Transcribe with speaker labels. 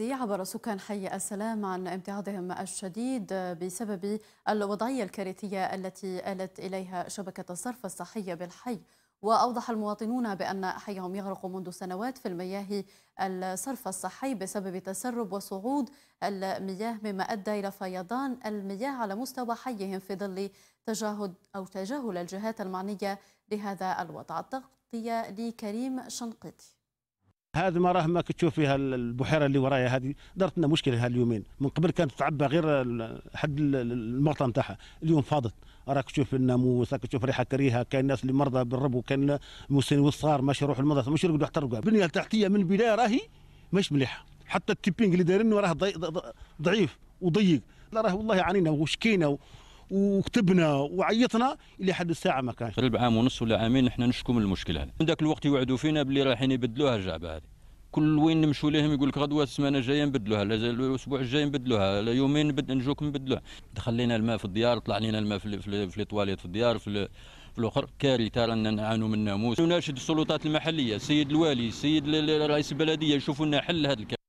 Speaker 1: عبر سكان حي السلام عن امتعاضهم الشديد بسبب الوضعية الكارثية التي آلت إليها شبكة الصرف الصحية بالحي وأوضح المواطنون بأن حيهم يغرق منذ سنوات في المياه الصرف الصحي بسبب تسرب وصعود المياه مما أدى إلى فيضان المياه على مستوى حيهم في ظل تجاهد أو تجاهل الجهات المعنية لهذا الوضع التغطية لكريم شنقيطي
Speaker 2: هذا ما راه ما كتشوف فيها البحيره اللي ورايا هذه دارت لنا مشكله هاليومين من قبل كانت تعبى غير حد المغطى نتاعها اليوم فاضت راك تشوف الناموس راك تشوف ريحه كريهه كاين الناس اللي مرضى بالرب وكان المسنين والصغار ماشي يروحوا المدرسه ماشي يرقدوا حتى الرقاب البنيه التحتيه من البدايه راهي مش مليحه حتى التيبينغ اللي دايرينه راه ضعيف وضيق لا راه والله عانينا وشكينا وكتبنا وعيطنا الى حد الساعه ما كانش
Speaker 3: قبل عام ونص ولا عامين احنا نشكو من المشكله هذا من ذاك الوقت يوعدوا فينا باللي رايحين يبدلوها الجعبه هذه كل وين نمشوا لهم يقول لك غدوه السمانه الجايه نبدلوها الاسبوع الجاي نبدلوها يومين نجوكم نبدلوها دخل لنا الماء في الديار طلع لنا الماء في لي تواليت في الديار في في الاخر كارثه رانا نعانوا من ناموس نناشد السلطات المحليه السيد الوالي السيد رئيس البلديه يشوفوا لنا حل هذا